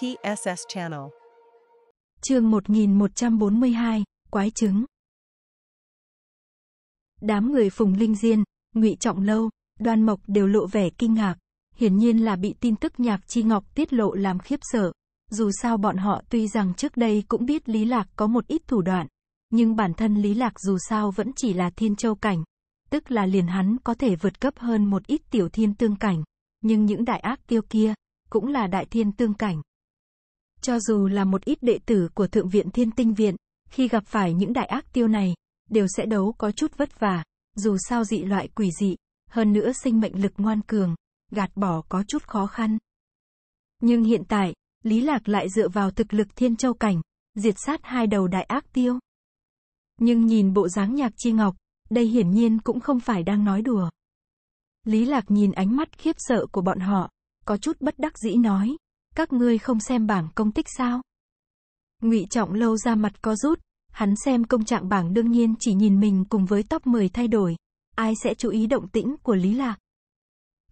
TSS Channel. Chương 1142, Quái chứng Đám người Phùng Linh Diên, Ngụy Trọng Lâu, Đoan Mộc đều lộ vẻ kinh ngạc, hiển nhiên là bị tin tức Nhạc Chi Ngọc tiết lộ làm khiếp sợ. Dù sao bọn họ tuy rằng trước đây cũng biết Lý Lạc có một ít thủ đoạn, nhưng bản thân Lý Lạc dù sao vẫn chỉ là thiên châu cảnh, tức là liền hắn có thể vượt cấp hơn một ít tiểu thiên tương cảnh, nhưng những đại ác tiêu kia cũng là đại thiên tương cảnh, cho dù là một ít đệ tử của Thượng viện Thiên Tinh Viện, khi gặp phải những đại ác tiêu này, đều sẽ đấu có chút vất vả, dù sao dị loại quỷ dị, hơn nữa sinh mệnh lực ngoan cường, gạt bỏ có chút khó khăn. Nhưng hiện tại, Lý Lạc lại dựa vào thực lực thiên châu cảnh, diệt sát hai đầu đại ác tiêu. Nhưng nhìn bộ dáng nhạc chi ngọc, đây hiển nhiên cũng không phải đang nói đùa. Lý Lạc nhìn ánh mắt khiếp sợ của bọn họ, có chút bất đắc dĩ nói các ngươi không xem bảng công tích sao? Ngụy Trọng lâu ra mặt co rút, hắn xem công trạng bảng đương nhiên chỉ nhìn mình cùng với top 10 thay đổi, ai sẽ chú ý động tĩnh của Lý Lạc.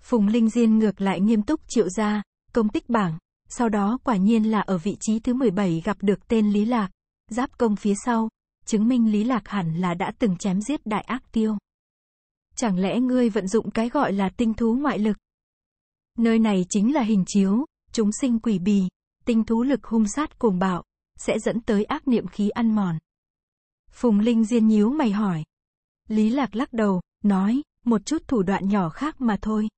Phùng Linh Diên ngược lại nghiêm túc triệu ra, công tích bảng, sau đó quả nhiên là ở vị trí thứ 17 gặp được tên Lý Lạc, giáp công phía sau, chứng minh Lý Lạc hẳn là đã từng chém giết đại ác tiêu. Chẳng lẽ ngươi vận dụng cái gọi là tinh thú ngoại lực? Nơi này chính là hình chiếu, chúng sinh quỷ bì, tinh thú lực hung sát cuồng bạo, sẽ dẫn tới ác niệm khí ăn mòn. Phùng Linh Diên nhíu mày hỏi. Lý Lạc lắc đầu, nói, một chút thủ đoạn nhỏ khác mà thôi.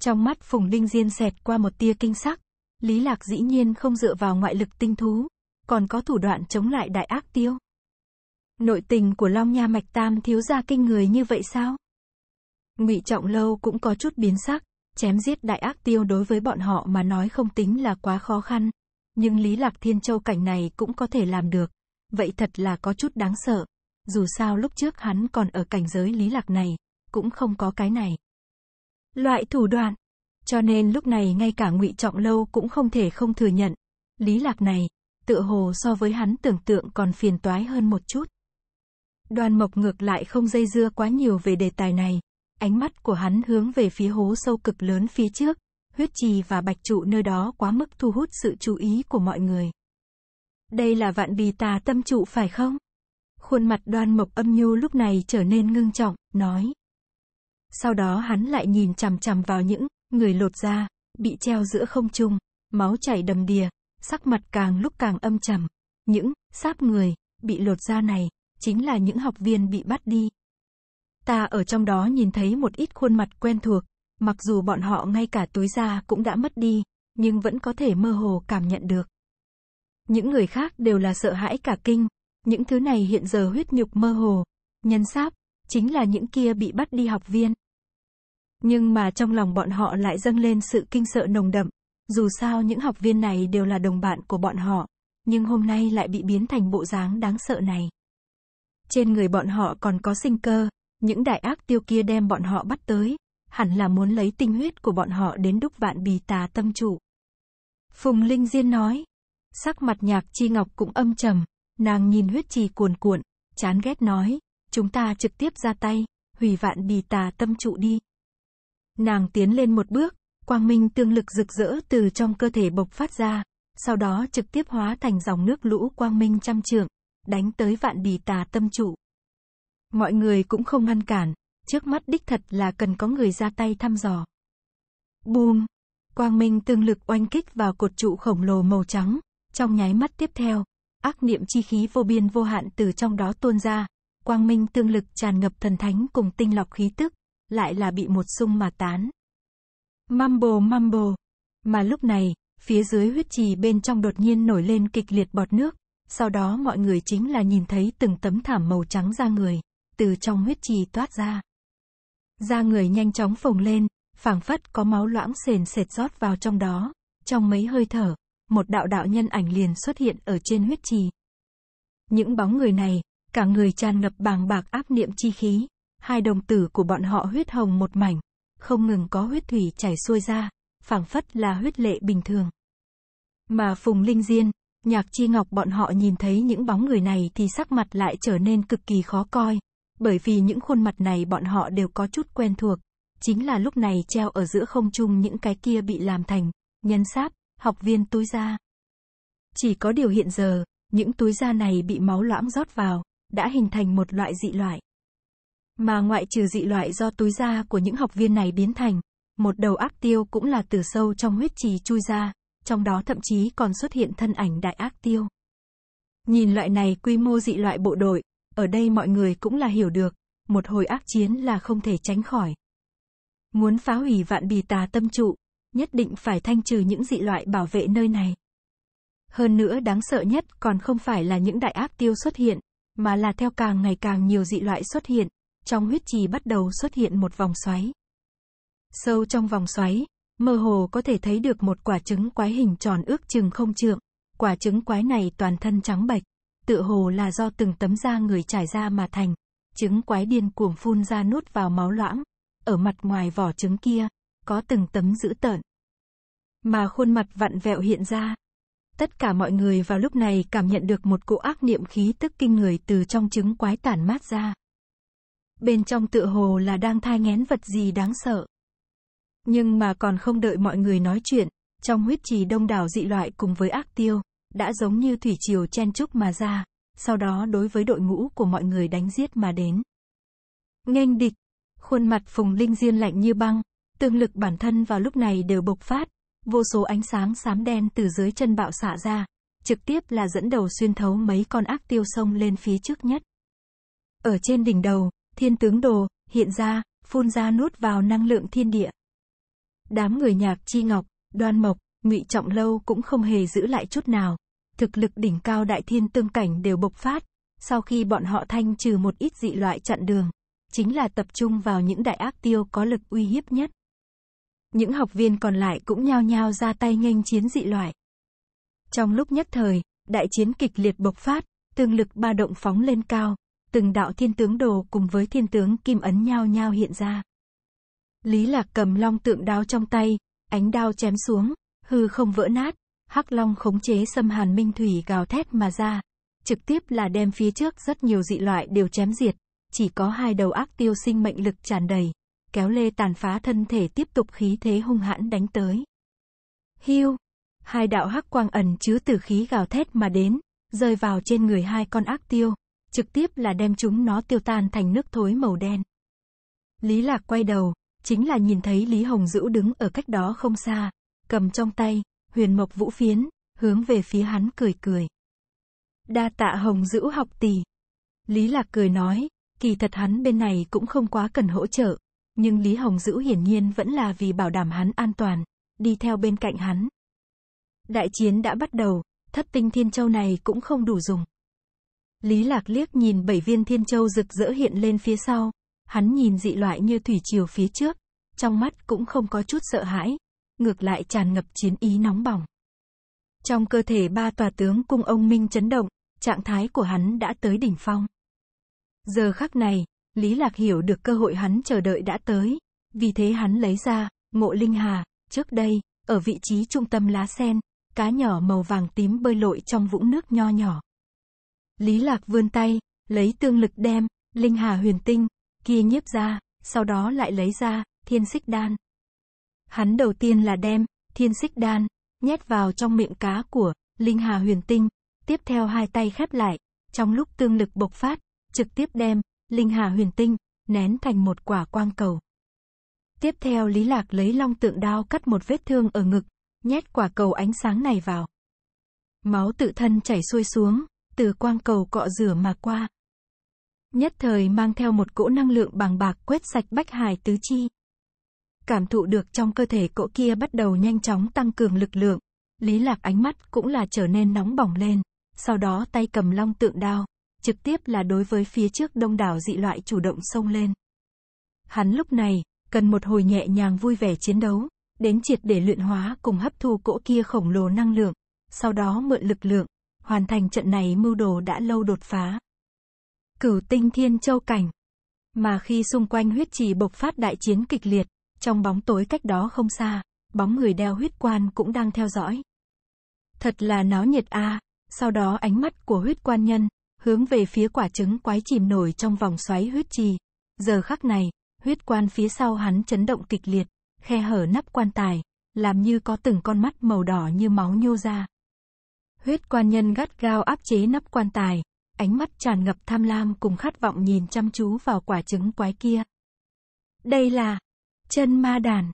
Trong mắt Phùng Linh Diên xẹt qua một tia kinh sắc, Lý Lạc dĩ nhiên không dựa vào ngoại lực tinh thú, còn có thủ đoạn chống lại đại ác tiêu. Nội tình của Long Nha Mạch Tam thiếu gia kinh người như vậy sao? Ngụy Trọng Lâu cũng có chút biến sắc, Chém giết đại ác tiêu đối với bọn họ mà nói không tính là quá khó khăn. Nhưng Lý Lạc Thiên Châu cảnh này cũng có thể làm được. Vậy thật là có chút đáng sợ. Dù sao lúc trước hắn còn ở cảnh giới Lý Lạc này, cũng không có cái này. Loại thủ đoạn. Cho nên lúc này ngay cả ngụy Trọng Lâu cũng không thể không thừa nhận. Lý Lạc này, tựa hồ so với hắn tưởng tượng còn phiền toái hơn một chút. Đoàn Mộc ngược lại không dây dưa quá nhiều về đề tài này, ánh mắt của hắn hướng về phía hố sâu cực lớn phía trước, huyết trì và bạch trụ nơi đó quá mức thu hút sự chú ý của mọi người. Đây là vạn bì tà tâm trụ phải không? Khuôn mặt đoan mộc âm nhu lúc này trở nên ngưng trọng, nói. Sau đó hắn lại nhìn chằm chằm vào những người lột da, bị treo giữa không trung, máu chảy đầm đìa, sắc mặt càng lúc càng âm trầm. Những sáp người bị lột da này chính là những học viên bị bắt đi Ta ở trong đó nhìn thấy một ít khuôn mặt quen thuộc, mặc dù bọn họ ngay cả túi da cũng đã mất đi, nhưng vẫn có thể mơ hồ cảm nhận được. Những người khác đều là sợ hãi cả kinh, những thứ này hiện giờ huyết nhục mơ hồ, nhân sáp, chính là những kia bị bắt đi học viên. Nhưng mà trong lòng bọn họ lại dâng lên sự kinh sợ nồng đậm, dù sao những học viên này đều là đồng bạn của bọn họ, nhưng hôm nay lại bị biến thành bộ dáng đáng sợ này. Trên người bọn họ còn có sinh cơ, những đại ác tiêu kia đem bọn họ bắt tới, hẳn là muốn lấy tinh huyết của bọn họ đến đúc vạn bì tà tâm trụ. Phùng Linh Diên nói, sắc mặt nhạc chi ngọc cũng âm trầm, nàng nhìn huyết trì cuồn cuộn, chán ghét nói, chúng ta trực tiếp ra tay, hủy vạn bì tà tâm trụ đi. Nàng tiến lên một bước, quang minh tương lực rực rỡ từ trong cơ thể bộc phát ra, sau đó trực tiếp hóa thành dòng nước lũ quang minh trăm trượng, đánh tới vạn bì tà tâm trụ. Mọi người cũng không ngăn cản, trước mắt đích thật là cần có người ra tay thăm dò. Boom! Quang minh tương lực oanh kích vào cột trụ khổng lồ màu trắng, trong nháy mắt tiếp theo, ác niệm chi khí vô biên vô hạn từ trong đó tuôn ra, quang minh tương lực tràn ngập thần thánh cùng tinh lọc khí tức, lại là bị một sung mà tán. Mambo mambo! Mà lúc này, phía dưới huyết trì bên trong đột nhiên nổi lên kịch liệt bọt nước, sau đó mọi người chính là nhìn thấy từng tấm thảm màu trắng ra người từ trong huyết trì toát ra. Da người nhanh chóng phồng lên, phảng phất có máu loãng sền sệt rót vào trong đó, trong mấy hơi thở, một đạo đạo nhân ảnh liền xuất hiện ở trên huyết trì. Những bóng người này, cả người tràn ngập bàng bạc áp niệm chi khí, hai đồng tử của bọn họ huyết hồng một mảnh, không ngừng có huyết thủy chảy xuôi ra, phảng phất là huyết lệ bình thường. Mà Phùng Linh Diên, Nhạc Chi Ngọc bọn họ nhìn thấy những bóng người này thì sắc mặt lại trở nên cực kỳ khó coi, bởi vì những khuôn mặt này bọn họ đều có chút quen thuộc. Chính là lúc này treo ở giữa không trung những cái kia bị làm thành, nhân sáp, học viên túi da. Chỉ có điều hiện giờ, những túi da này bị máu loãng rót vào, đã hình thành một loại dị loại. Mà ngoại trừ dị loại do túi da của những học viên này biến thành, một đầu ác tiêu cũng là từ sâu trong huyết trì chui ra, trong đó thậm chí còn xuất hiện thân ảnh đại ác tiêu. Nhìn loại này quy mô dị loại bộ đội, ở đây mọi người cũng là hiểu được, một hồi ác chiến là không thể tránh khỏi. Muốn phá hủy vạn bì tà tâm trụ, nhất định phải thanh trừ những dị loại bảo vệ nơi này. Hơn nữa đáng sợ nhất còn không phải là những đại ác tiêu xuất hiện, mà là theo càng ngày càng nhiều dị loại xuất hiện, trong huyết trì bắt đầu xuất hiện một vòng xoáy. Sâu trong vòng xoáy, mơ hồ có thể thấy được một quả trứng quái hình tròn ước chừng không trượng, quả trứng quái này toàn thân trắng bạch tự hồ là do từng tấm da người trải ra mà thành. Trứng quái điên cuồng phun ra nuốt vào máu loãng. Ở mặt ngoài vỏ trứng kia, có từng tấm dữ tợn. Mà khuôn mặt vặn vẹo hiện ra. Tất cả mọi người vào lúc này cảm nhận được một cỗ ác niệm khí tức kinh người từ trong trứng quái tản mát ra. Bên trong tự hồ là đang thai ngén vật gì đáng sợ. Nhưng mà còn không đợi mọi người nói chuyện, trong huyết trì đông đảo dị loại cùng với ác tiêu, đã giống như thủy triều chen chúc mà ra, sau đó đối với đội ngũ của mọi người đánh giết mà đến. Nghênh địch, khuôn mặt Phùng Linh Diên lạnh như băng, tương lực bản thân vào lúc này đều bộc phát, vô số ánh sáng xám đen từ dưới chân bạo xạ ra, trực tiếp là dẫn đầu xuyên thấu mấy con ác tiêu sông lên phía trước nhất. Ở trên đỉnh đầu, thiên tướng đồ, hiện ra, phun ra nuốt vào năng lượng thiên địa. Đám người nhạc chi ngọc, đoan mộc, Ngụy Trọng Lâu cũng không hề giữ lại chút nào. Thực lực đỉnh cao đại thiên tương cảnh đều bộc phát. Sau khi bọn họ thanh trừ một ít dị loại chặn đường, chính là tập trung vào những đại ác tiêu có lực uy hiếp nhất. Những học viên còn lại cũng nhao nhao ra tay nghênh chiến dị loại. Trong lúc nhất thời, đại chiến kịch liệt bộc phát, tương lực ba động phóng lên cao, từng đạo thiên tướng đồ cùng với thiên tướng kim ấn nhao nhao hiện ra. Lý Lạc cầm long tượng đao trong tay, ánh đao chém xuống, hư không vỡ nát, Hắc Long khống chế xâm hàn minh thủy gào thét mà ra, trực tiếp là đem phía trước rất nhiều dị loại đều chém diệt, chỉ có hai đầu ác tiêu sinh mệnh lực tràn đầy, kéo lê tàn phá thân thể tiếp tục khí thế hung hãn đánh tới. Hiu! Hai đạo hắc quang ẩn chứa tử khí gào thét mà đến, rơi vào trên người hai con ác tiêu, trực tiếp là đem chúng nó tiêu tan thành nước thối màu đen. Lý Lạc quay đầu, chính là nhìn thấy Lý Hồng Dữ đứng ở cách đó không xa, cầm trong tay, huyền mộc vũ phiến, hướng về phía hắn cười cười. Đa tạ hồng giữ học tỷ. Lý Lạc cười nói, kỳ thật hắn bên này cũng không quá cần hỗ trợ, nhưng Lý Hồng giữ hiển nhiên vẫn là vì bảo đảm hắn an toàn, đi theo bên cạnh hắn. Đại chiến đã bắt đầu, thất tinh thiên châu này cũng không đủ dùng. Lý Lạc liếc nhìn bảy viên thiên châu rực rỡ hiện lên phía sau, hắn nhìn dị loại như thủy triều phía trước, trong mắt cũng không có chút sợ hãi, ngược lại tràn ngập chiến ý nóng bỏng. Trong cơ thể ba tòa tướng cung ông Minh chấn động, trạng thái của hắn đã tới đỉnh phong. Giờ khắc này, Lý Lạc hiểu được cơ hội hắn chờ đợi đã tới, vì thế hắn lấy ra, ngộ linh hà, trước đây, ở vị trí trung tâm lá sen, cá nhỏ màu vàng tím bơi lội trong vũng nước nho nhỏ. Lý Lạc vươn tay, lấy tương lực đem, linh hà huyền tinh, kia nhiếp ra, sau đó lại lấy ra, thiên xích đan. Hắn đầu tiên là đem thiên xích đan nhét vào trong miệng cá của linh hà huyền tinh, tiếp theo hai tay khép lại, trong lúc tương lực bộc phát, trực tiếp đem linh hà huyền tinh nén thành một quả quang cầu. Tiếp theo Lý Lạc lấy long tượng đao cắt một vết thương ở ngực, nhét quả cầu ánh sáng này vào. Máu tự thân chảy xuôi xuống, từ quang cầu cọ rửa mà qua. Nhất thời mang theo một cỗ năng lượng bằng bạc quét sạch bách hải tứ chi cảm thụ được trong cơ thể cỗ kia bắt đầu nhanh chóng tăng cường lực lượng. Lý Lạc ánh mắt cũng là trở nên nóng bỏng lên, sau đó tay cầm long tượng đao, trực tiếp là đối với phía trước đông đảo dị loại chủ động xông lên. Hắn lúc này, cần một hồi nhẹ nhàng vui vẻ chiến đấu, đến triệt để luyện hóa cùng hấp thu cỗ kia khổng lồ năng lượng, sau đó mượn lực lượng, hoàn thành trận này mưu đồ đã lâu đột phá. Cửu tinh thiên châu cảnh Mà khi xung quanh huyết trì bộc phát đại chiến kịch liệt, trong bóng tối cách đó không xa, bóng người đeo huyết quan cũng đang theo dõi. Thật là náo nhiệt a. À. Sau đó ánh mắt của huyết quan nhân, hướng về phía quả trứng quái chìm nổi trong vòng xoáy huyết trì. Giờ khắc này, huyết quan phía sau hắn chấn động kịch liệt, khe hở nắp quan tài, làm như có từng con mắt màu đỏ như máu nhô ra. Huyết quan nhân gắt gao áp chế nắp quan tài, ánh mắt tràn ngập tham lam cùng khát vọng nhìn chăm chú vào quả trứng quái kia. Đây là, Chân ma đàn.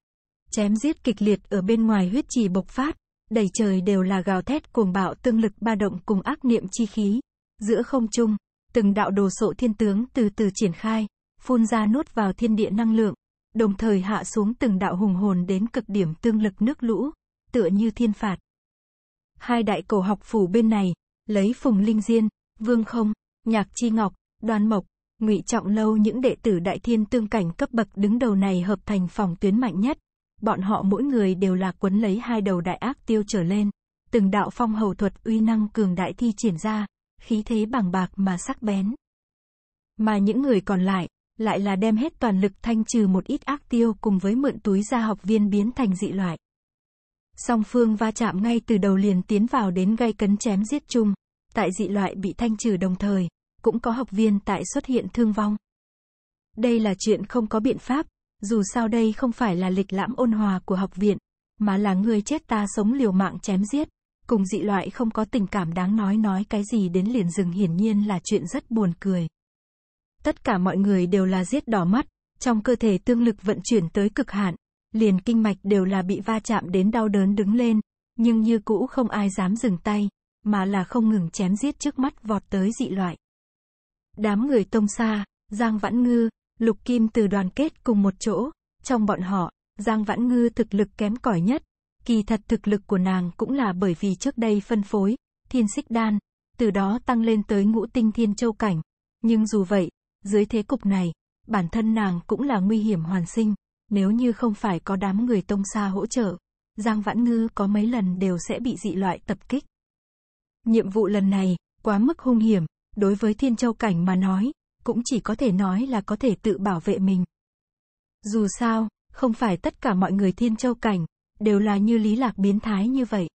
Chém giết kịch liệt ở bên ngoài huyết trì bộc phát, đầy trời đều là gào thét cuồng bạo tương lực ba động cùng ác niệm chi khí. Giữa không trung, từng đạo đồ sộ thiên tướng từ từ triển khai, phun ra nuốt vào thiên địa năng lượng, đồng thời hạ xuống từng đạo hùng hồn đến cực điểm tương lực nước lũ, tựa như thiên phạt. Hai đại cổ học phủ bên này, lấy Phùng Linh Diên, Vương Không, Nhạc Chi Ngọc, Đoàn Mộc, Ngụy Trọng Lâu những đệ tử Đại Thiên Tương cảnh cấp bậc đứng đầu này hợp thành phòng tuyến mạnh nhất. Bọn họ mỗi người đều là quấn lấy hai đầu đại ác tiêu trở lên. Từng đạo phong hầu thuật uy năng cường đại thi triển ra, khí thế bằng bạc mà sắc bén. Mà những người còn lại, lại là đem hết toàn lực thanh trừ một ít ác tiêu cùng với mượn túi gia học viên biến thành dị loại. Song phương va chạm ngay từ đầu liền tiến vào đến gây cấn chém giết chung. Tại dị loại bị thanh trừ đồng thời, cũng có học viên tại xuất hiện thương vong. Đây là chuyện không có biện pháp, dù sao đây không phải là lịch lãm ôn hòa của học viện, mà là người chết ta sống liều mạng chém giết, cùng dị loại không có tình cảm đáng nói nói cái gì đến liền rừng hiển nhiên là chuyện rất buồn cười. Tất cả mọi người đều là giết đỏ mắt, trong cơ thể tương lực vận chuyển tới cực hạn, liền kinh mạch đều là bị va chạm đến đau đớn đứng lên, nhưng như cũ không ai dám dừng tay, mà là không ngừng chém giết trước mắt vọt tới dị loại. Đám người Tông Sa, Giang Vãn Ngư, Lục Kim từ đoàn kết cùng một chỗ, trong bọn họ, Giang Vãn Ngư thực lực kém cỏi nhất. Kỳ thật thực lực của nàng cũng là bởi vì trước đây phân phối, thiên xích đan, từ đó tăng lên tới ngũ tinh thiên châu cảnh. Nhưng dù vậy, dưới thế cục này, bản thân nàng cũng là nguy hiểm hoàn sinh, nếu như không phải có đám người tông sa hỗ trợ, Giang Vãn Ngư có mấy lần đều sẽ bị dị loại tập kích. Nhiệm vụ lần này, quá mức hung hiểm, đối với thiên châu cảnh mà nói, cũng chỉ có thể nói là có thể tự bảo vệ mình. Dù sao, không phải tất cả mọi người thiên châu cảnh, đều là như lý lạc biến thái như vậy.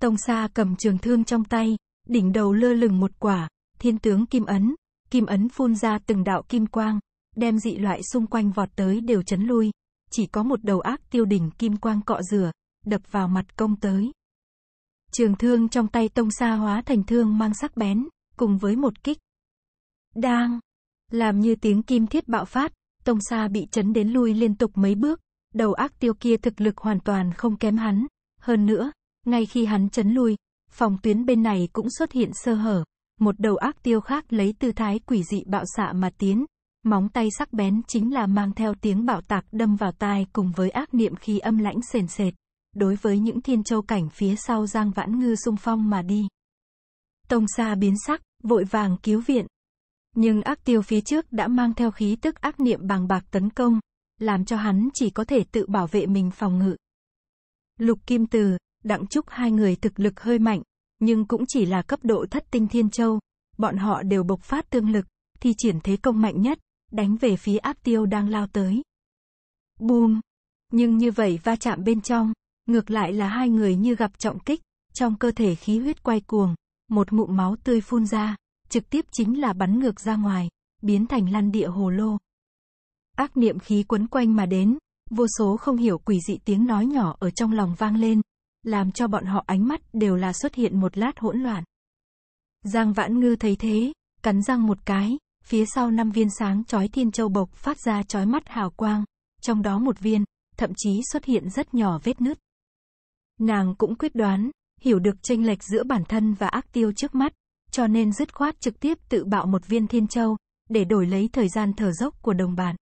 Tông Sa cầm trường thương trong tay, đỉnh đầu lơ lửng một quả, thiên tướng kim ấn, kim ấn phun ra từng đạo kim quang, đem dị loại xung quanh vọt tới đều chấn lui, chỉ có một đầu ác tiêu đỉnh kim quang cọ rửa, đập vào mặt công tới. Trường thương trong tay Tông Sa hóa thành thương mang sắc bén, cùng với một kích. Đang, làm như tiếng kim thiết bạo phát, Tông xa bị chấn đến lui liên tục mấy bước, đầu ác tiêu kia thực lực hoàn toàn không kém hắn. Hơn nữa, ngay khi hắn chấn lui, phòng tuyến bên này cũng xuất hiện sơ hở, một đầu ác tiêu khác lấy tư thái quỷ dị bạo xạ mà tiến, móng tay sắc bén chính là mang theo tiếng bạo tạc đâm vào tai cùng với ác niệm khi âm lãnh sền sệt, đối với những thiên châu cảnh phía sau Giang Vãn Ngư sung phong mà đi. Tông xa biến sắc, vội vàng cứu viện. Nhưng ác tiêu phía trước đã mang theo khí tức ác niệm bàng bạc tấn công, làm cho hắn chỉ có thể tự bảo vệ mình phòng ngự. Lục Kim Từ, Đặng Trúc hai người thực lực hơi mạnh, nhưng cũng chỉ là cấp độ thất tinh thiên châu, bọn họ đều bộc phát tương lực, thi triển thế công mạnh nhất, đánh về phía ác tiêu đang lao tới. Boom! Nhưng như vậy va chạm bên trong, ngược lại là hai người như gặp trọng kích, trong cơ thể khí huyết quay cuồng, một ngụm máu tươi phun ra, trực tiếp chính là bắn ngược ra ngoài, biến thành lăn địa hồ lô. Ác niệm khí quấn quanh mà đến, vô số không hiểu quỷ dị tiếng nói nhỏ ở trong lòng vang lên, làm cho bọn họ ánh mắt đều là xuất hiện một lát hỗn loạn. Giang Vãn Ngư thấy thế, cắn răng một cái, phía sau năm viên sáng chói thiên châu bộc phát ra chói mắt hào quang, trong đó một viên, thậm chí xuất hiện rất nhỏ vết nứt. Nàng cũng quyết đoán, hiểu được chênh lệch giữa bản thân và ác tiêu trước mắt, cho nên dứt khoát trực tiếp tự bạo một viên thiên châu, để đổi lấy thời gian thở dốc của đồng bạn.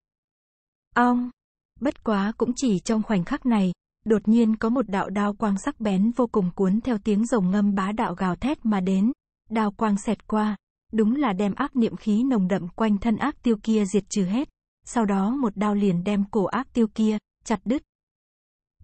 Ong! Bất quá cũng chỉ trong khoảnh khắc này, đột nhiên có một đạo đao quang sắc bén vô cùng cuốn theo tiếng rồng ngâm bá đạo gào thét mà đến, đao quang xẹt qua, đúng là đem ác niệm khí nồng đậm quanh thân ác tiêu kia diệt trừ hết, sau đó một đao liền đem cổ ác tiêu kia, chặt đứt.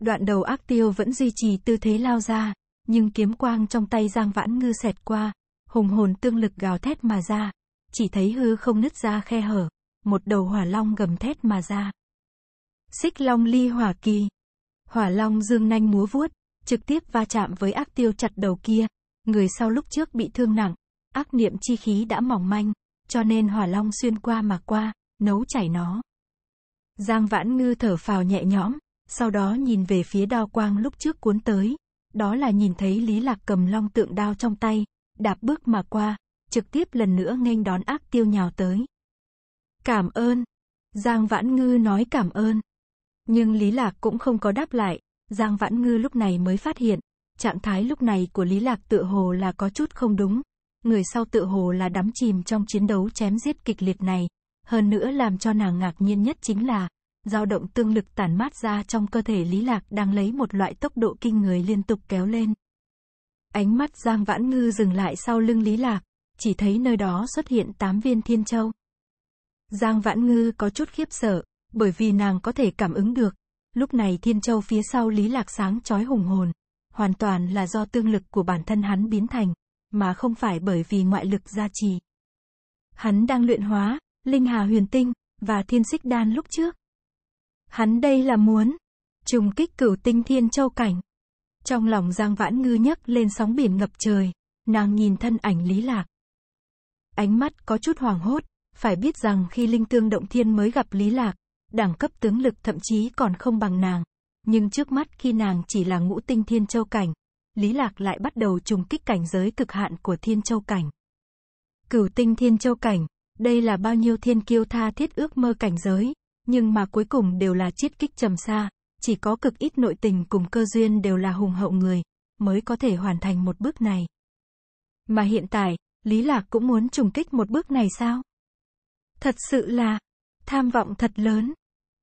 Đoạn đầu ác tiêu vẫn duy trì tư thế lao ra, nhưng kiếm quang trong tay Giang Vãn Ngư xẹt qua, hùng hồn tương lực gào thét mà ra, chỉ thấy hư không nứt ra khe hở, một đầu hỏa long gầm thét mà ra. Xích long ly hỏa kỳ. Hỏa long dương nanh múa vuốt, trực tiếp va chạm với ác tiêu chặt đầu kia, người sau lúc trước bị thương nặng, ác niệm chi khí đã mỏng manh, cho nên hỏa long xuyên qua mà qua, nấu chảy nó. Giang Vãn Ngư thở phào nhẹ nhõm, sau đó nhìn về phía đao quang lúc trước cuốn tới, đó là nhìn thấy Lý Lạc cầm long tượng đao trong tay, đạp bước mà qua, trực tiếp lần nữa nghênh đón ác tiêu nhào tới. Cảm ơn. Giang Vãn Ngư nói cảm ơn. Nhưng Lý Lạc cũng không có đáp lại, Giang Vãn Ngư lúc này mới phát hiện, trạng thái lúc này của Lý Lạc tựa hồ là có chút không đúng. Người sau tựa hồ là đắm chìm trong chiến đấu chém giết kịch liệt này. Hơn nữa làm cho nàng ngạc nhiên nhất chính là, dao động tương lực tản mát ra trong cơ thể Lý Lạc đang lấy một loại tốc độ kinh người liên tục kéo lên. Ánh mắt Giang Vãn Ngư dừng lại sau lưng Lý Lạc, chỉ thấy nơi đó xuất hiện tám viên thiên châu. Giang Vãn Ngư có chút khiếp sợ, bởi vì nàng có thể cảm ứng được, lúc này thiên châu phía sau Lý Lạc sáng chói hùng hồn, hoàn toàn là do tương lực của bản thân hắn biến thành, mà không phải bởi vì ngoại lực gia trì. Hắn đang luyện hóa, linh hà huyền tinh, và thiên xích đan lúc trước, Hắn đây là muốn trùng kích cửu tinh thiên châu cảnh. Trong lòng Giang Vãn Ngư nhấc lên sóng biển ngập trời, nàng nhìn thân ảnh Lý Lạc. Ánh mắt có chút hoảng hốt, phải biết rằng khi Linh Tương Động Thiên mới gặp Lý Lạc, đẳng cấp tướng lực thậm chí còn không bằng nàng. Nhưng trước mắt khi nàng chỉ là ngũ tinh thiên châu cảnh, Lý Lạc lại bắt đầu trùng kích cảnh giới cực hạn của thiên châu cảnh. Cửu tinh thiên châu cảnh, đây là bao nhiêu thiên kiêu tha thiết ước mơ cảnh giới, nhưng mà cuối cùng đều là chiết kích trầm xa, chỉ có cực ít nội tình cùng cơ duyên đều là hùng hậu người, mới có thể hoàn thành một bước này. Mà hiện tại, Lý Lạc cũng muốn trùng kích một bước này sao? Thật sự là, tham vọng thật lớn.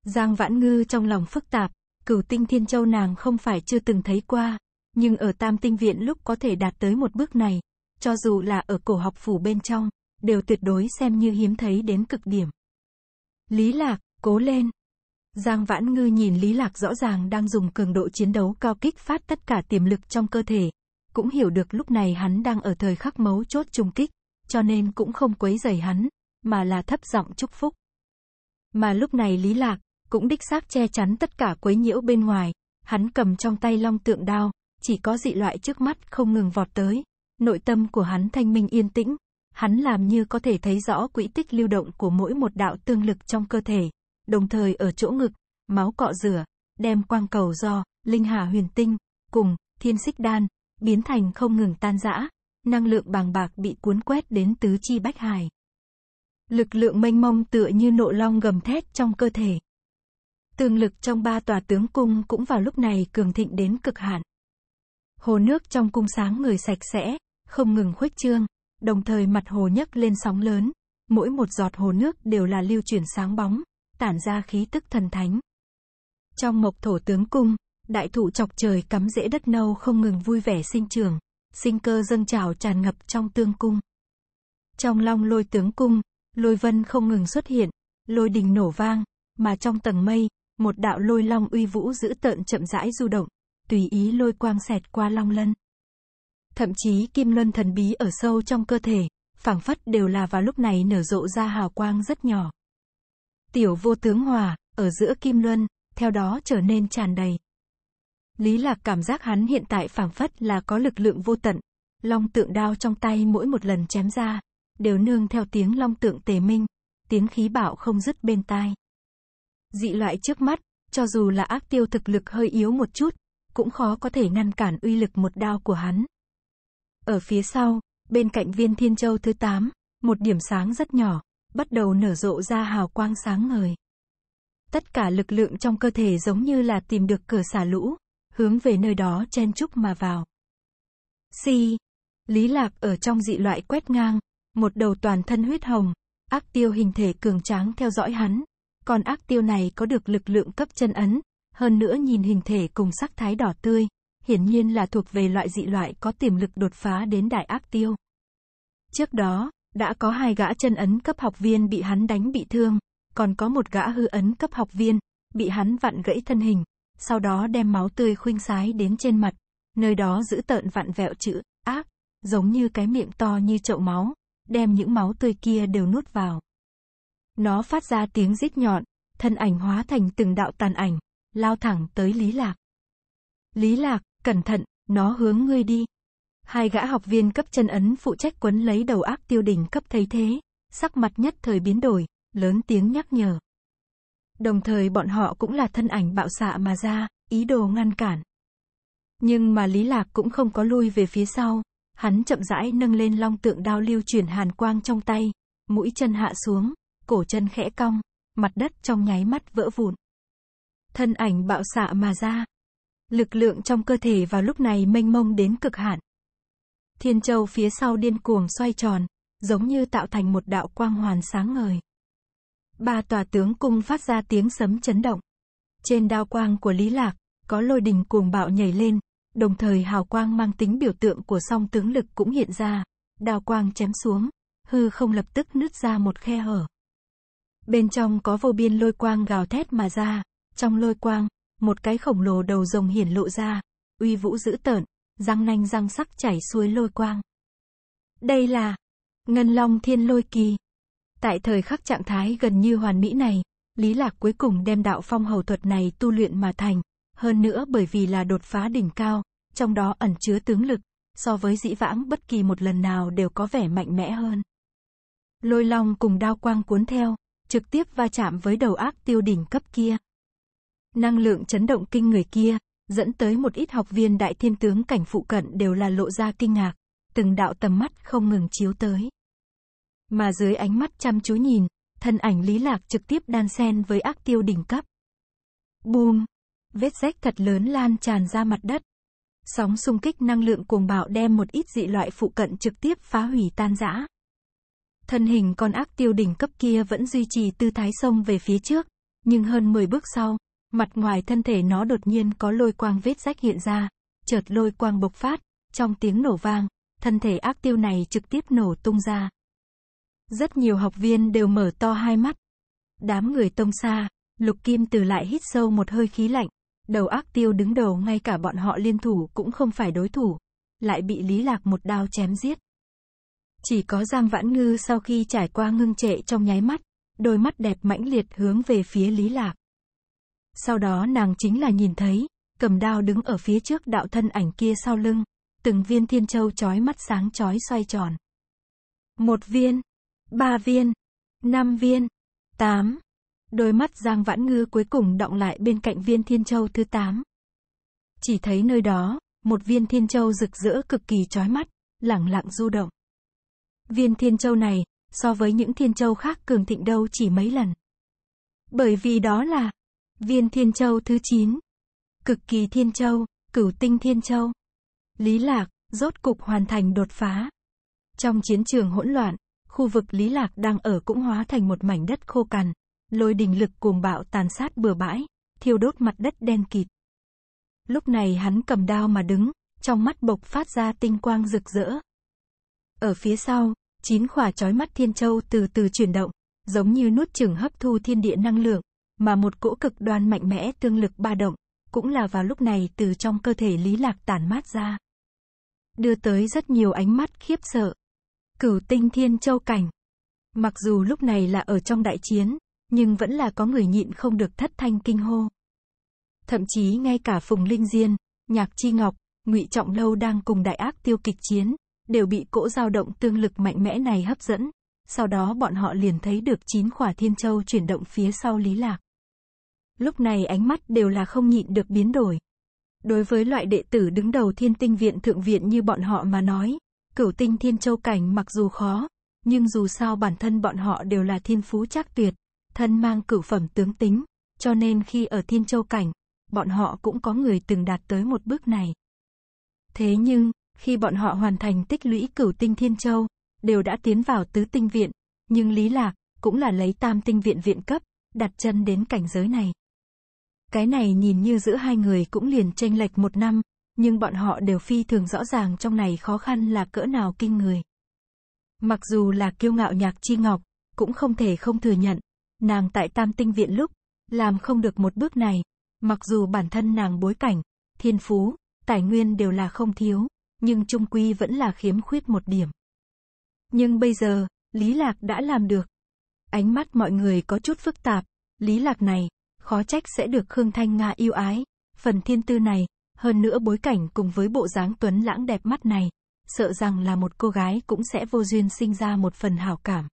Giang Vãn Ngư trong lòng phức tạp, cửu tinh Thiên Châu nàng không phải chưa từng thấy qua, nhưng ở Tam Tinh Viện lúc có thể đạt tới một bước này, cho dù là ở cổ học phủ bên trong, đều tuyệt đối xem như hiếm thấy đến cực điểm. Lý Lạc, cố lên. Giang Vãn Ngư nhìn Lý Lạc rõ ràng đang dùng cường độ chiến đấu cao kích phát tất cả tiềm lực trong cơ thể, cũng hiểu được lúc này hắn đang ở thời khắc mấu chốt trùng kích, cho nên cũng không quấy rầy hắn, mà là thấp giọng chúc phúc. Mà lúc này Lý Lạc cũng đích xác che chắn tất cả quấy nhiễu bên ngoài, hắn cầm trong tay long tượng đao, chỉ có dị loại trước mắt không ngừng vọt tới, nội tâm của hắn thanh minh yên tĩnh, hắn làm như có thể thấy rõ quỹ tích lưu động của mỗi một đạo tương lực trong cơ thể, đồng thời ở chỗ ngực, máu cọ rửa, đem quang cầu do, linh hà huyền tinh, cùng, thiên xích đan, biến thành không ngừng tan rã, năng lượng bàng bạc bị cuốn quét đến tứ chi bách hải. Lực lượng mênh mông tựa như nộ long gầm thét trong cơ thể. Tương lực trong ba tòa tướng cung cũng vào lúc này cường thịnh đến cực hạn. Hồ nước trong cung sáng người sạch sẽ, không ngừng khuếch trương, đồng thời mặt hồ nhấc lên sóng lớn, mỗi một giọt hồ nước đều là lưu chuyển sáng bóng, tản ra khí tức thần thánh. Trong mộc thổ tướng cung, đại thụ chọc trời cắm rễ đất nâu không ngừng vui vẻ sinh trưởng, sinh cơ dâng trào tràn ngập trong tương cung. Trong long lôi tướng cung, lôi vân không ngừng xuất hiện, lôi đình nổ vang, mà trong tầng mây, một đạo lôi long uy vũ giữ tợn chậm rãi du động, tùy ý lôi quang xẹt qua long lân. Thậm chí kim luân thần bí ở sâu trong cơ thể, phảng phất đều là vào lúc này nở rộ ra hào quang rất nhỏ. Tiểu vô tướng hòa, ở giữa kim luân, theo đó trở nên tràn đầy. Lý Lạc cảm giác hắn hiện tại phảng phất là có lực lượng vô tận. Long tượng đao trong tay mỗi một lần chém ra, đều nương theo tiếng long tượng tề minh, tiếng khí bạo không dứt bên tai. Dị loại trước mắt, cho dù là ác tiêu thực lực hơi yếu một chút, cũng khó có thể ngăn cản uy lực một đao của hắn. Ở phía sau, bên cạnh viên thiên châu thứ 8, một điểm sáng rất nhỏ, bắt đầu nở rộ ra hào quang sáng ngời. Tất cả lực lượng trong cơ thể giống như là tìm được cửa xả lũ, hướng về nơi đó chen chúc mà vào. Si, Lý Lạc ở trong dị loại quét ngang, một đầu toàn thân huyết hồng, ác tiêu hình thể cường tráng theo dõi hắn, còn ác tiêu này có được lực lượng cấp chân ấn, hơn nữa nhìn hình thể cùng sắc thái đỏ tươi, hiển nhiên là thuộc về loại dị loại có tiềm lực đột phá đến đại ác tiêu. Trước đó, đã có hai gã chân ấn cấp học viên bị hắn đánh bị thương, còn có một gã hư ấn cấp học viên, bị hắn vặn gãy thân hình, sau đó đem máu tươi khuynh sái đến trên mặt, nơi đó giữ tợn vặn vẹo chữ, ác, giống như cái miệng to như chậu máu, đem những máu tươi kia đều nuốt vào. Nó phát ra tiếng rít nhọn, thân ảnh hóa thành từng đạo tàn ảnh, lao thẳng tới Lý Lạc. Lý Lạc, cẩn thận, nó hướng ngươi đi. Hai gã học viên cấp chân ấn phụ trách quấn lấy đầu ác tiêu đình cấp thấy thế, sắc mặt nhất thời biến đổi, lớn tiếng nhắc nhở. Đồng thời bọn họ cũng là thân ảnh bạo xạ mà ra, ý đồ ngăn cản. Nhưng mà Lý Lạc cũng không có lui về phía sau, hắn chậm rãi nâng lên long tượng đao lưu chuyển hàn quang trong tay, mũi chân hạ xuống, cổ chân khẽ cong, mặt đất trong nháy mắt vỡ vụn. Thân ảnh bạo xạ mà ra. Lực lượng trong cơ thể vào lúc này mênh mông đến cực hạn, Thiên châu phía sau điên cuồng xoay tròn, giống như tạo thành một đạo quang hoàn sáng ngời. Ba tòa tướng cung phát ra tiếng sấm chấn động. Trên đao quang của Lý Lạc, có lôi đình cuồng bạo nhảy lên, đồng thời hào quang mang tính biểu tượng của song tướng lực cũng hiện ra. Đao quang chém xuống, hư không lập tức nứt ra một khe hở. Bên trong có vô biên lôi quang gào thét mà ra, trong lôi quang, một cái khổng lồ đầu rồng hiển lộ ra, uy vũ dữ tợn, răng nanh răng sắc chảy xuôi lôi quang. Đây là Ngân Long Thiên Lôi Kỳ. Tại thời khắc trạng thái gần như hoàn mỹ này, Lý Lạc cuối cùng đem đạo phong hầu thuật này tu luyện mà thành, hơn nữa bởi vì là đột phá đỉnh cao, trong đó ẩn chứa tướng lực, so với dĩ vãng bất kỳ một lần nào đều có vẻ mạnh mẽ hơn. Lôi long cùng đao quang cuốn theo, trực tiếp va chạm với đầu ác tiêu đỉnh cấp kia. Năng lượng chấn động kinh người kia, dẫn tới một ít học viên đại thiên tướng cảnh phụ cận đều là lộ ra kinh ngạc, từng đạo tầm mắt không ngừng chiếu tới. Mà dưới ánh mắt chăm chú nhìn, thân ảnh Lý Lạc trực tiếp đan xen với ác tiêu đỉnh cấp. Boom! Vết rách thật lớn lan tràn ra mặt đất. Sóng xung kích năng lượng cuồng bạo đem một ít dị loại phụ cận trực tiếp phá hủy tan rã. Thân hình con ác tiêu đỉnh cấp kia vẫn duy trì tư thái sông về phía trước, nhưng hơn 10 bước sau, Mặt ngoài thân thể nó đột nhiên có lôi quang vết rách hiện ra, chợt lôi quang bộc phát, trong tiếng nổ vang, thân thể ác tiêu này trực tiếp nổ tung ra. Rất nhiều học viên đều mở to hai mắt. Đám người tông xa, lục kim từ lại hít sâu một hơi khí lạnh, đầu ác tiêu đứng đầu ngay cả bọn họ liên thủ cũng không phải đối thủ, lại bị lý lạc một đao chém giết. Chỉ có Giang Vãn Ngư sau khi trải qua ngưng trệ trong nháy mắt, đôi mắt đẹp mãnh liệt hướng về phía Lý Lạc. Sau đó nàng chính là nhìn thấy, cầm đao đứng ở phía trước đạo thân ảnh kia sau lưng, từng viên thiên châu chói mắt sáng chói xoay tròn. Một viên, ba viên, năm viên, tám. Đôi mắt Giang Vãn Ngư cuối cùng động lại bên cạnh viên thiên châu thứ tám. Chỉ thấy nơi đó, một viên thiên châu rực rỡ cực kỳ chói mắt, lẳng lặng du động. Viên thiên châu này, so với những thiên châu khác cường thịnh đâu chỉ mấy lần. Bởi vì đó là Viên Thiên Châu thứ 9. Cực kỳ Thiên Châu, Cửu Tinh Thiên Châu. Lý Lạc, rốt cục hoàn thành đột phá. Trong chiến trường hỗn loạn, khu vực Lý Lạc đang ở cũng hóa thành một mảnh đất khô cằn. Lôi đình lực cuồng bạo tàn sát bừa bãi, thiêu đốt mặt đất đen kịt. Lúc này hắn cầm đao mà đứng, trong mắt bộc phát ra tinh quang rực rỡ. Ở phía sau, chín khỏa trói mắt thiên châu từ từ chuyển động, giống như nuốt chửng hấp thu thiên địa năng lượng, mà một cỗ cực đoan mạnh mẽ tương lực ba động, cũng là vào lúc này từ trong cơ thể Lý Lạc tản mát ra. Đưa tới rất nhiều ánh mắt khiếp sợ. Cửu tinh thiên châu cảnh. Mặc dù lúc này là ở trong đại chiến, nhưng vẫn là có người nhịn không được thất thanh kinh hô. Thậm chí ngay cả Phùng Linh Diên, Nhạc Chi Ngọc, Ngụy Trọng Lâu đang cùng đại ác tiêu kịch chiến, đều bị cỗ dao động tương lực mạnh mẽ này hấp dẫn. Sau đó bọn họ liền thấy được chín khỏa thiên châu chuyển động phía sau Lý Lạc lúc này ánh mắt đều là không nhịn được biến đổi. Đối với loại đệ tử đứng đầu thiên tinh viện thượng viện như bọn họ mà nói, cửu tinh thiên châu cảnh mặc dù khó, nhưng dù sao bản thân bọn họ đều là thiên phú chắc tuyệt, thân mang cửu phẩm tướng tính, cho nên khi ở thiên châu cảnh, bọn họ cũng có người từng đạt tới một bước này. Thế nhưng, khi bọn họ hoàn thành tích lũy cửu tinh thiên châu, đều đã tiến vào tứ tinh viện, nhưng Lý Lạc cũng là lấy tam tinh viện viện cấp, đặt chân đến cảnh giới này. Cái này nhìn như giữa hai người cũng liền tranh lệch một năm, nhưng bọn họ đều phi thường rõ ràng trong này khó khăn là cỡ nào kinh người. Mặc dù là kiêu ngạo nhạc chi ngọc, cũng không thể không thừa nhận, nàng tại tam tinh viện lúc, làm không được một bước này, mặc dù bản thân nàng bối cảnh, thiên phú, tài nguyên đều là không thiếu, nhưng trung quy vẫn là khiếm khuyết một điểm. Nhưng bây giờ, Lý Lạc đã làm được. Ánh mắt mọi người có chút phức tạp, Lý Lạc này, khó trách sẽ được Khương Thanh Nga yêu ái. Phần thiên tư này, hơn nữa bối cảnh cùng với bộ dáng tuấn lãng đẹp mắt này, sợ rằng là một cô gái cũng sẽ vô duyên sinh ra một phần hảo cảm.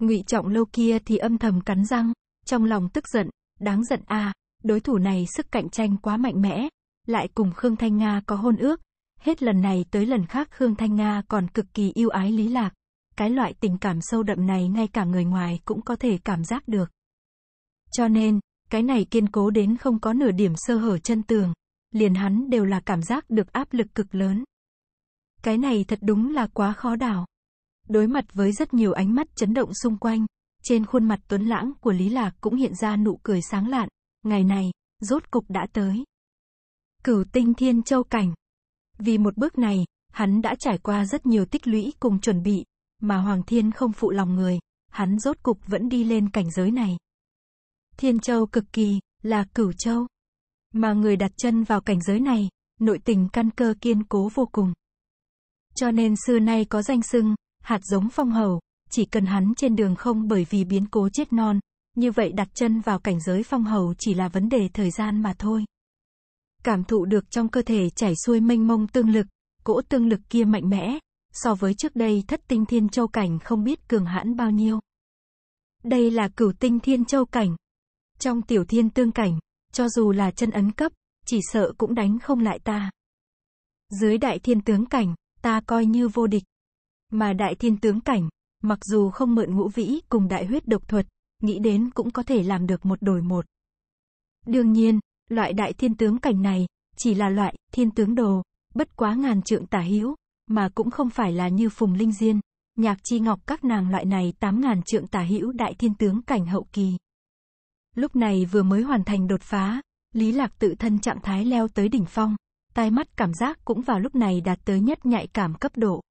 Ngụy Trọng lâu kia thì âm thầm cắn răng, trong lòng tức giận, đáng giận a, đối thủ này sức cạnh tranh quá mạnh mẽ, lại cùng Khương Thanh Nga có hôn ước, hết lần này tới lần khác Khương Thanh Nga còn cực kỳ yêu ái Lý Lạc, cái loại tình cảm sâu đậm này ngay cả người ngoài cũng có thể cảm giác được. Cho nên, cái này kiên cố đến không có nửa điểm sơ hở chân tường. Liền hắn đều là cảm giác được áp lực cực lớn. Cái này thật đúng là quá khó đảo. Đối mặt với rất nhiều ánh mắt chấn động xung quanh, trên khuôn mặt tuấn lãng của Lý Lạc cũng hiện ra nụ cười sáng lạn. Ngày này, rốt cục đã tới. Cửu tinh thiên châu cảnh. Vì một bước này, hắn đã trải qua rất nhiều tích lũy cùng chuẩn bị, mà Hoàng Thiên không phụ lòng người, hắn rốt cục vẫn đi lên cảnh giới này. Thiên châu cực kỳ, là cửu châu. Mà người đặt chân vào cảnh giới này, nội tình căn cơ kiên cố vô cùng. Cho nên xưa nay có danh xưng, hạt giống phong hầu, chỉ cần hắn trên đường không bởi vì biến cố chết non, như vậy đặt chân vào cảnh giới phong hầu chỉ là vấn đề thời gian mà thôi. Cảm thụ được trong cơ thể chảy xuôi mênh mông tương lực, cỗ tương lực kia mạnh mẽ, so với trước đây thất tinh thiên châu cảnh không biết cường hãn bao nhiêu. Đây là cửu tinh thiên châu cảnh, trong tiểu thiên tương cảnh, cho dù là chân ấn cấp, chỉ sợ cũng đánh không lại ta. Dưới đại thiên tướng cảnh, ta coi như vô địch. Mà đại thiên tướng cảnh, mặc dù không mượn ngũ vĩ cùng đại huyết độc thuật, nghĩ đến cũng có thể làm được một đổi một. Đương nhiên, loại đại thiên tướng cảnh này, chỉ là loại thiên tướng đồ, bất quá ngàn trượng tả hữu, mà cũng không phải là như Phùng Linh Diên, Nhạc Chi Ngọc các nàng loại này 8.000 trượng tả hữu đại thiên tướng cảnh hậu kỳ. Lúc này vừa mới hoàn thành đột phá, Lý Lạc tự thân trạng thái leo tới đỉnh phong, tai mắt cảm giác cũng vào lúc này đạt tới nhất nhạy cảm cấp độ.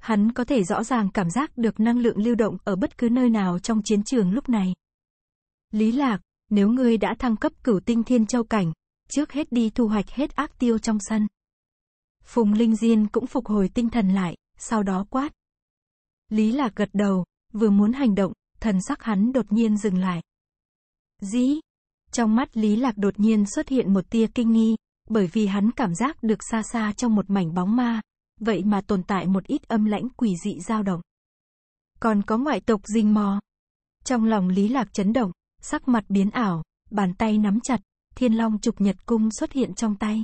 Hắn có thể rõ ràng cảm giác được năng lượng lưu động ở bất cứ nơi nào trong chiến trường lúc này. Lý Lạc, nếu ngươi đã thăng cấp cửu tinh thiên châu cảnh, trước hết đi thu hoạch hết ác tiêu trong sân. Phùng Linh Diên cũng phục hồi tinh thần lại, sau đó quát. Lý Lạc gật đầu, vừa muốn hành động, thần sắc hắn đột nhiên dừng lại. Dĩ. Trong mắt Lý Lạc đột nhiên xuất hiện một tia kinh nghi, bởi vì hắn cảm giác được xa xa trong một mảnh bóng ma, vậy mà tồn tại một ít âm lãnh quỷ dị dao động. Còn có ngoại tộc rình mò. Trong lòng Lý Lạc chấn động, sắc mặt biến ảo, bàn tay nắm chặt, thiên long trục nhật cung xuất hiện trong tay.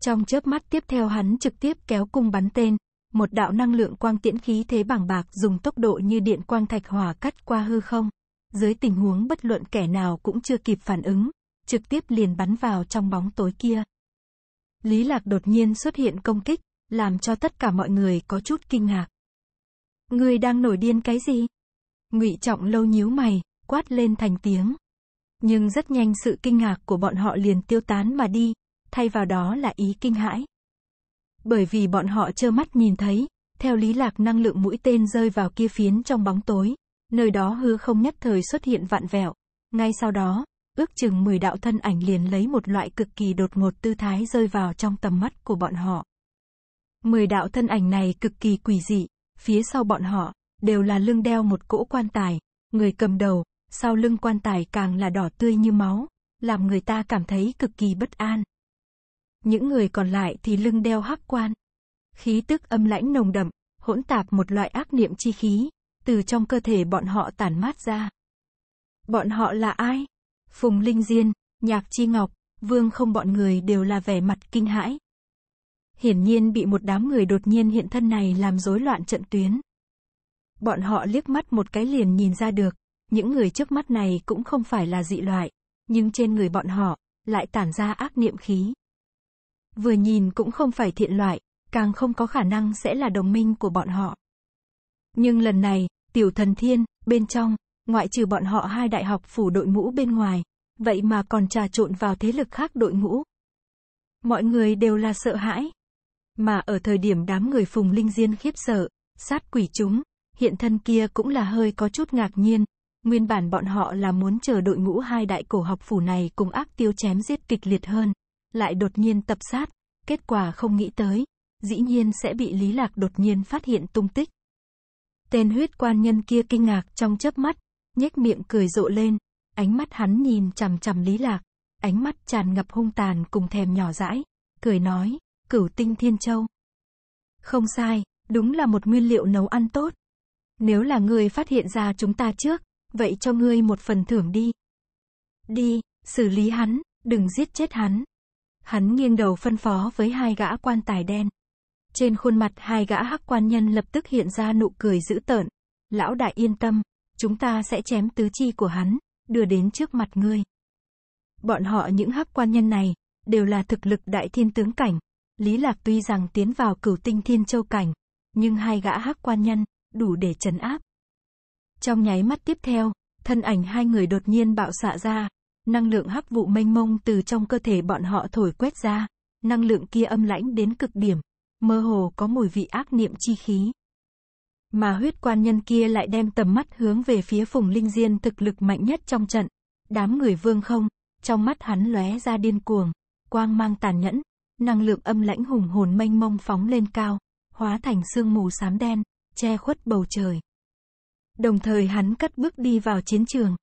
Trong chớp mắt tiếp theo hắn trực tiếp kéo cung bắn tên, một đạo năng lượng quang tiễn khí thế bảng bạc dùng tốc độ như điện quang thạch hỏa cắt qua hư không dưới tình huống bất luận kẻ nào cũng chưa kịp phản ứng, trực tiếp liền bắn vào trong bóng tối kia. Lý Lạc đột nhiên xuất hiện công kích, làm cho tất cả mọi người có chút kinh ngạc. người đang nổi điên cái gì? Ngụy Trọng lâu nhíu mày, quát lên thành tiếng. Nhưng rất nhanh sự kinh ngạc của bọn họ liền tiêu tán mà đi, thay vào đó là ý kinh hãi. Bởi vì bọn họ trơ mắt nhìn thấy, theo lý lạc năng lượng mũi tên rơi vào kia phiến trong bóng tối, Nơi đó hư không nhất thời xuất hiện vạn vẹo. Ngay sau đó, ước chừng 10 đạo thân ảnh liền lấy một loại cực kỳ đột ngột tư thái rơi vào trong tầm mắt của bọn họ. 10 đạo thân ảnh này cực kỳ quỷ dị, phía sau bọn họ, đều là lưng đeo một cỗ quan tài, người cầm đầu, sau lưng quan tài càng là đỏ tươi như máu, làm người ta cảm thấy cực kỳ bất an. Những người còn lại thì lưng đeo hắc quan. Khí tức âm lãnh nồng đậm, hỗn tạp một loại ác niệm chi khí, từ trong cơ thể bọn họ tản mát ra. Bọn họ là ai? Phùng Linh Diên, Nhạc Chi Ngọc, Vương không bọn người đều là vẻ mặt kinh hãi. Hiển nhiên bị một đám người đột nhiên hiện thân này làm rối loạn trận tuyến. Bọn họ liếc mắt một cái liền nhìn ra được, những người trước mắt này cũng không phải là dị loại, nhưng trên người bọn họ lại tản ra ác niệm khí. Vừa nhìn cũng không phải thiện loại, càng không có khả năng sẽ là đồng minh của bọn họ. Nhưng lần này, Tiểu thần thiên, bên trong, ngoại trừ bọn họ hai đại học phủ đội ngũ bên ngoài, vậy mà còn trà trộn vào thế lực khác đội ngũ. Mọi người đều là sợ hãi. Mà ở thời điểm đám người phùng linh diên khiếp sợ, sát quỷ chúng, hiện thân kia cũng là hơi có chút ngạc nhiên. Nguyên bản bọn họ là muốn chờ đội ngũ hai đại cổ học phủ này cùng ác tiêu chém giết kịch liệt hơn, lại đột nhiên tập sát, kết quả không nghĩ tới, dĩ nhiên sẽ bị Lý Lạc đột nhiên phát hiện tung tích. Tên huyết quan nhân kia kinh ngạc trong chớp mắt, nhếch miệng cười rộ lên, ánh mắt hắn nhìn chằm chằm Lý Lạc, ánh mắt tràn ngập hung tàn cùng thèm nhỏ dãi, cười nói, cửu tinh thiên châu. Không sai, đúng là một nguyên liệu nấu ăn tốt. Nếu là người phát hiện ra chúng ta trước, vậy cho ngươi một phần thưởng đi. Đi, xử lý hắn, đừng giết chết hắn. Hắn nghiêng đầu phân phó với hai gã quan tài đen. Trên khuôn mặt hai gã hắc quan nhân lập tức hiện ra nụ cười dữ tợn. Lão đại yên tâm, chúng ta sẽ chém tứ chi của hắn, đưa đến trước mặt ngươi. Bọn họ những hắc quan nhân này, đều là thực lực đại thiên tướng cảnh. Lý Lạc tuy rằng tiến vào cửu tinh thiên châu cảnh, nhưng hai gã hắc quan nhân, đủ để chấn áp. Trong nháy mắt tiếp theo, thân ảnh hai người đột nhiên bạo xạ ra, năng lượng hắc vụ mênh mông từ trong cơ thể bọn họ thổi quét ra, năng lượng kia âm lãnh đến cực điểm, mơ hồ có mùi vị ác niệm chi khí. Mà huyết quan nhân kia lại đem tầm mắt hướng về phía Phùng Linh Diên thực lực mạnh nhất trong trận. Đám người vương không, trong mắt hắn lóe ra điên cuồng, quang mang tàn nhẫn, năng lượng âm lãnh hùng hồn mênh mông phóng lên cao, hóa thành sương mù xám đen, che khuất bầu trời. Đồng thời hắn cất bước đi vào chiến trường.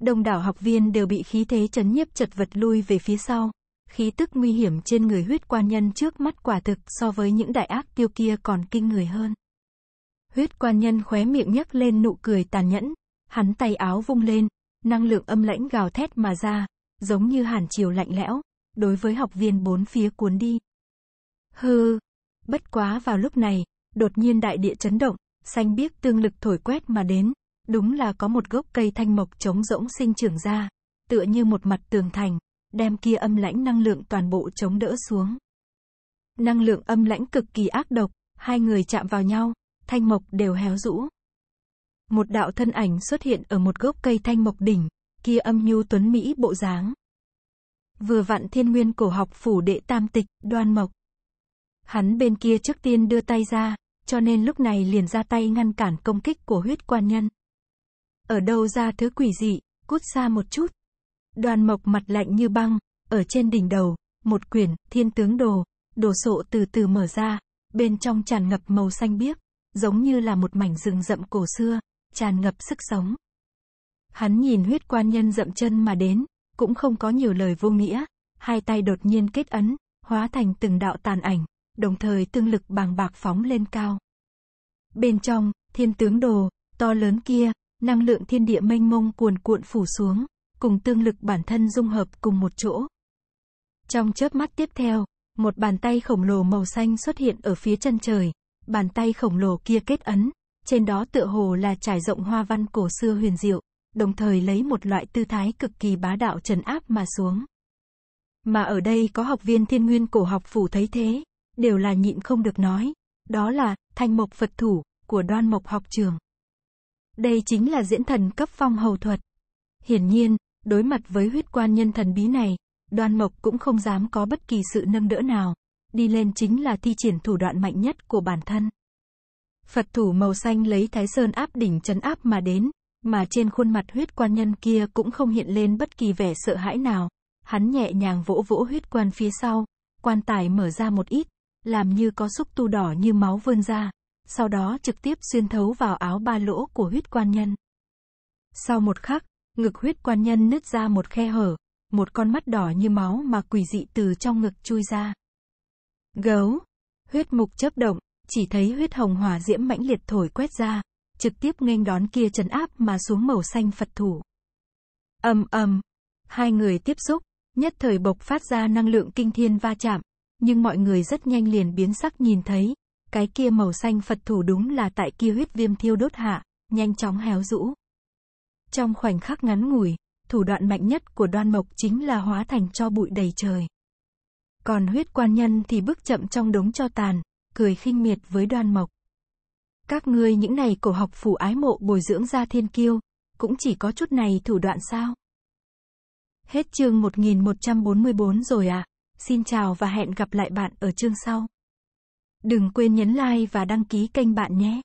Đông đảo học viên đều bị khí thế chấn nhiếp chật vật lui về phía sau, khí tức nguy hiểm trên người huyết quan nhân trước mắt quả thực so với những đại ác tiêu kia còn kinh người hơn. Huyết quan nhân khóe miệng nhấc lên nụ cười tàn nhẫn, hắn tay áo vung lên, năng lượng âm lãnh gào thét mà ra, giống như hàn chiều lạnh lẽo, đối với học viên bốn phía cuốn đi. Hừ, bất quá vào lúc này, đột nhiên đại địa chấn động, xanh biếc tương lực thổi quét mà đến, đúng là có một gốc cây thanh mộc trống rỗng sinh trưởng ra, tựa như một mặt tường thành, đem kia âm lãnh năng lượng toàn bộ chống đỡ xuống. Năng lượng âm lãnh cực kỳ ác độc, hai người chạm vào nhau, thanh mộc đều héo rũ. Một đạo thân ảnh xuất hiện ở một gốc cây thanh mộc đỉnh, kia âm nhu tuấn Mỹ bộ dáng. Vừa vặn thiên nguyên cổ học phủ đệ tam tịch, đoan mộc. Hắn bên kia trước tiên đưa tay ra, cho nên lúc này liền ra tay ngăn cản công kích của huyết quan nhân. Ở đâu ra thứ quỷ dị, cút xa một chút. Đoàn mộc mặt lạnh như băng, ở trên đỉnh đầu, một quyển, thiên tướng đồ, đồ sộ từ từ mở ra, bên trong tràn ngập màu xanh biếc, giống như là một mảnh rừng rậm cổ xưa, tràn ngập sức sống. Hắn nhìn huyết quan nhân rậm chân mà đến, cũng không có nhiều lời vô nghĩa, hai tay đột nhiên kết ấn, hóa thành từng đạo tàn ảnh, đồng thời tương lực bàng bạc phóng lên cao. Bên trong, thiên tướng đồ, to lớn kia, năng lượng thiên địa mênh mông cuồn cuộn phủ xuống cùng tương lực bản thân dung hợp cùng một chỗ. Trong chớp mắt tiếp theo, một bàn tay khổng lồ màu xanh xuất hiện ở phía chân trời, bàn tay khổng lồ kia kết ấn, trên đó tựa hồ là trải rộng hoa văn cổ xưa huyền diệu, đồng thời lấy một loại tư thái cực kỳ bá đạo trần áp mà xuống. Mà ở đây có học viên thiên nguyên cổ học phủ thấy thế, đều là nhịn không được nói, đó là thanh mộc Phật thủ của đoan mộc học trường. Đây chính là diễn thần cấp phong hầu thuật. Hiển nhiên, Đối mặt với huyết quan nhân thần bí này, đoan mộc cũng không dám có bất kỳ sự nâng đỡ nào. Đi lên chính là thi triển thủ đoạn mạnh nhất của bản thân. Phật thủ màu xanh lấy thái sơn áp đỉnh chấn áp mà đến, mà trên khuôn mặt huyết quan nhân kia cũng không hiện lên bất kỳ vẻ sợ hãi nào. Hắn nhẹ nhàng vỗ vỗ huyết quan phía sau, quan tài mở ra một ít, làm như có xúc tu đỏ như máu vươn ra, sau đó trực tiếp xuyên thấu vào áo ba lỗ của huyết quan nhân. Sau một khắc, ngực huyết quan nhân nứt ra một khe hở, một con mắt đỏ như máu mà quỷ dị từ trong ngực chui ra. Gấu, huyết mục chớp động, chỉ thấy huyết hồng hỏa diễm mãnh liệt thổi quét ra, trực tiếp nghênh đón kia trấn áp mà xuống màu xanh Phật thủ. Ầm ầm, hai người tiếp xúc, nhất thời bộc phát ra năng lượng kinh thiên va chạm, nhưng mọi người rất nhanh liền biến sắc nhìn thấy, cái kia màu xanh Phật thủ đúng là tại kia huyết viêm thiêu đốt hạ, nhanh chóng héo rũ. Trong khoảnh khắc ngắn ngủi, thủ đoạn mạnh nhất của đoan mộc chính là hóa thành cho bụi đầy trời. Còn huyết quan nhân thì bước chậm trong đống cho tàn, cười khinh miệt với đoan mộc. Các ngươi những này cổ học phủ ái mộ bồi dưỡng ra thiên kiêu, cũng chỉ có chút này thủ đoạn sao? Hết chương 1144 rồi à, xin chào và hẹn gặp lại bạn ở chương sau. Đừng quên nhấn like và đăng ký kênh bạn nhé.